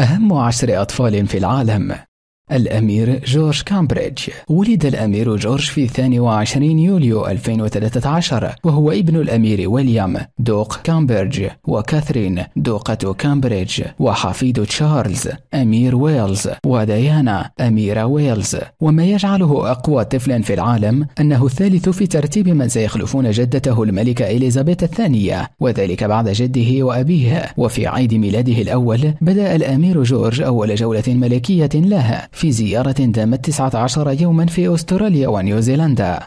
أهم عشر أطفال في العالم الأمير جورج كامبريدج ولد الأمير جورج في 22 يوليو 2013 وهو ابن الأمير ويليام دوق كامبريدج وكاثرين دوقة كامبريدج وحفيد تشارلز أمير ويلز وديانا أميرة ويلز وما يجعله أقوى طفل في العالم أنه الثالث في ترتيب من سيخلفون جدته الملكة إليزابيث الثانية وذلك بعد جده وأبيه وفي عيد ميلاده الأول بدأ الأمير جورج أول جولة ملكية له في زيارة دامت 19 يوما في أستراليا ونيوزيلندا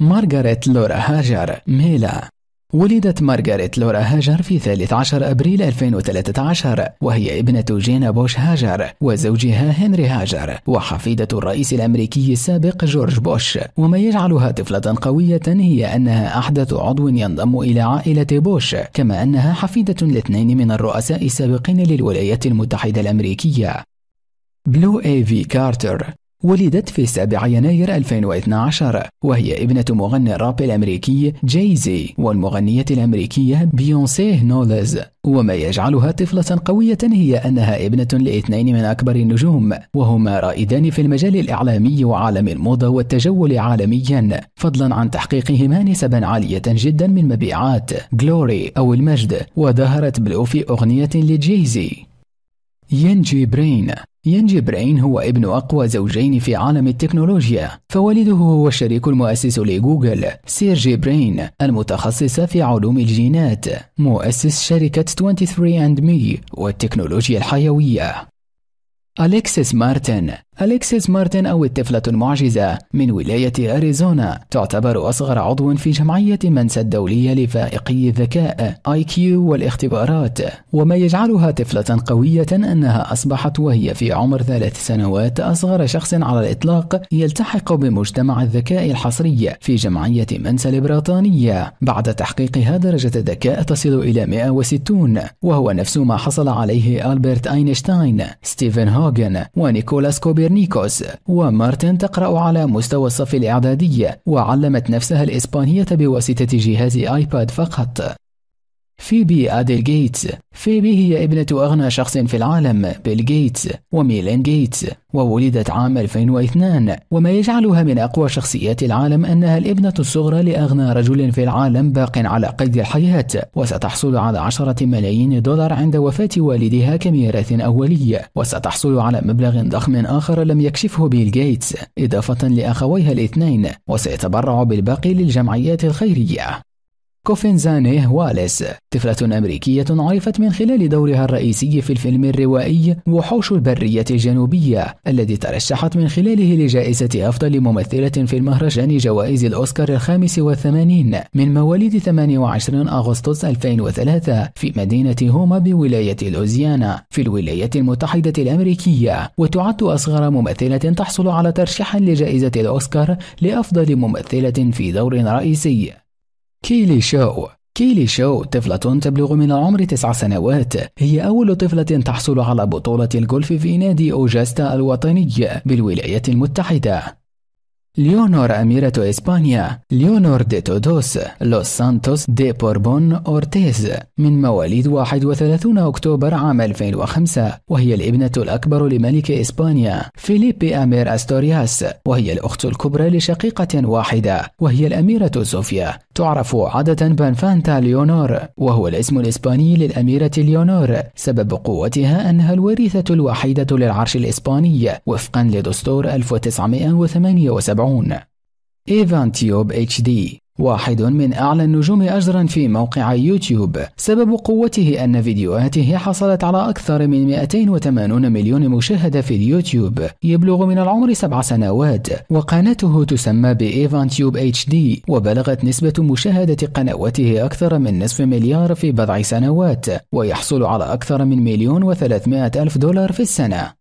مارغاريت لورا هاجر ميلا ولدت مارغاريت لورا هاجر في 13 أبريل 2013 وهي ابنة جينا بوش هاجر وزوجها هنري هاجر وحفيدة الرئيس الأمريكي السابق جورج بوش وما يجعلها طفلة قوية هي أنها أحدث عضو ينضم إلى عائلة بوش كما أنها حفيدة لاثنين من الرؤساء السابقين للولايات المتحدة الأمريكية بلو اي في كارتر ولدت في 7 يناير 2012 وهي ابنة مغني الراب الأمريكي جاي زي والمغنية الأمريكية بيونسيه نولز وما يجعلها طفلة قوية هي أنها ابنة لاثنين من أكبر النجوم وهما رائدان في المجال الإعلامي وعالم الموضة والتجول عالميا فضلا عن تحقيقهما نسبا عالية جدا من مبيعات جلوري أو المجد وظهرت بلو في أغنية لجايزي ينجي برين ينجي برين هو ابن أقوى زوجين في عالم التكنولوجيا فوالده هو الشريك المؤسس لجوجل سيرجي برين المتخصص في علوم الجينات مؤسس شركة 23 and me والتكنولوجيا الحيوية أليكسيس مارتن أليكسيس مارتن أو الطفلة المعجزة من ولاية أريزونا تعتبر أصغر عضو في جمعية منسى الدولية لفائقي الذكاء آي كيو والاختبارات وما يجعلها طفلة قوية أنها أصبحت وهي في عمر ثلاث سنوات أصغر شخص على الإطلاق يلتحق بمجتمع الذكاء الحصري في جمعية منسى البريطانية بعد تحقيقها درجة ذكاء تصل إلى 160 وهو نفس ما حصل عليه ألبرت أينشتاين ستيفن هوغن ونيكولاس كوبير سيرنيكوس ومارتن تقرأ على مستوى الصف الإعدادي وعلمت نفسها الإسبانية بواسطة جهاز آيباد فقط فيبي أديل جيتس فيبي هي ابنة أغنى شخص في العالم بيل جيتس وميلين جيتس وولدت عام 2002 وما يجعلها من أقوى شخصيات العالم أنها الابنة الصغرى لأغنى رجل في العالم باق على قيد الحياة وستحصل على عشرة ملايين دولار عند وفاة والدها كميراث أولي وستحصل على مبلغ ضخم آخر لم يكشفه بيل جيتس إضافة لأخويها الاثنين وسيتبرع بالباقي للجمعيات الخيرية كوفينزانيه واليس طفلة أمريكية عرفت من خلال دورها الرئيسي في الفيلم الروائي وحوش البرية الجنوبية الذي ترشحت من خلاله لجائزة أفضل ممثلة في المهرجان جوائز الأوسكار الخامس والثمانين من مواليد 28 أغسطس 2003 في مدينة هوما بولاية لوزيانا في الولايات المتحدة الأمريكية وتعد أصغر ممثلة تحصل على ترشيح لجائزة الأوسكار لأفضل ممثلة في دور رئيسي كيلي شو كيلي شو طفلة تبلغ من العمر تسع سنوات هي أول طفلة تحصل على بطولة الجولف في نادي أوجاستا الوطني بالولايات المتحدة ليونور أميرة إسبانيا ليونور دي تودوس لوس سانتوس دي بوربون أورتيز من مواليد 31 أكتوبر عام 2005 وهي الابنة الأكبر لملك إسبانيا فيليبي أمير أستورياس وهي الأخت الكبرى لشقيقة واحدة وهي الأميرة صوفيا تعرف عادة بانفانتا ليونور وهو الاسم الإسباني للأميرة ليونور سبب قوتها أنها الوريثة الوحيدة للعرش الإسباني وفقا لدستور 1978 إيفان تيوب اتش دي واحد من أعلى النجوم أجرا في موقع يوتيوب سبب قوته أن فيديوهاته حصلت على أكثر من 280 مليون مشاهدة في اليوتيوب يبلغ من العمر سبع سنوات وقناته تسمى بإيفان تيوب اتش دي وبلغت نسبة مشاهدة قنواته أكثر من نصف مليار في بضع سنوات ويحصل على أكثر من مليون وثلاثمائة ألف دولار في السنة